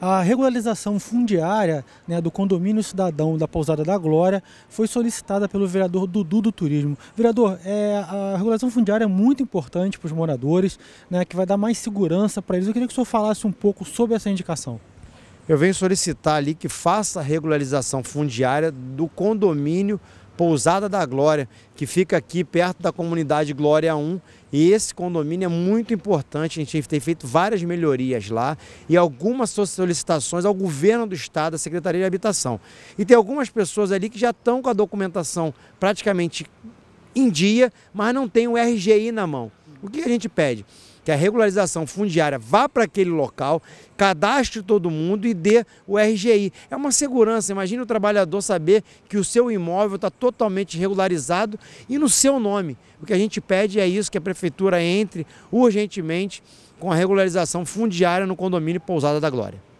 A regularização fundiária né, do condomínio cidadão da Pousada da Glória foi solicitada pelo vereador Dudu do Turismo. Vereador, é, a regularização fundiária é muito importante para os moradores, né, que vai dar mais segurança para eles. Eu queria que o senhor falasse um pouco sobre essa indicação. Eu venho solicitar ali que faça a regularização fundiária do condomínio Pousada da Glória, que fica aqui perto da comunidade Glória 1. E esse condomínio é muito importante, a gente tem feito várias melhorias lá e algumas solicitações ao governo do estado, à Secretaria de Habitação. E tem algumas pessoas ali que já estão com a documentação praticamente em dia, mas não tem o RGI na mão. O que a gente pede? Que a regularização fundiária vá para aquele local, cadastre todo mundo e dê o RGI. É uma segurança. Imagina o trabalhador saber que o seu imóvel está totalmente regularizado e no seu nome. O que a gente pede é isso: que a prefeitura entre urgentemente com a regularização fundiária no condomínio Pousada da Glória.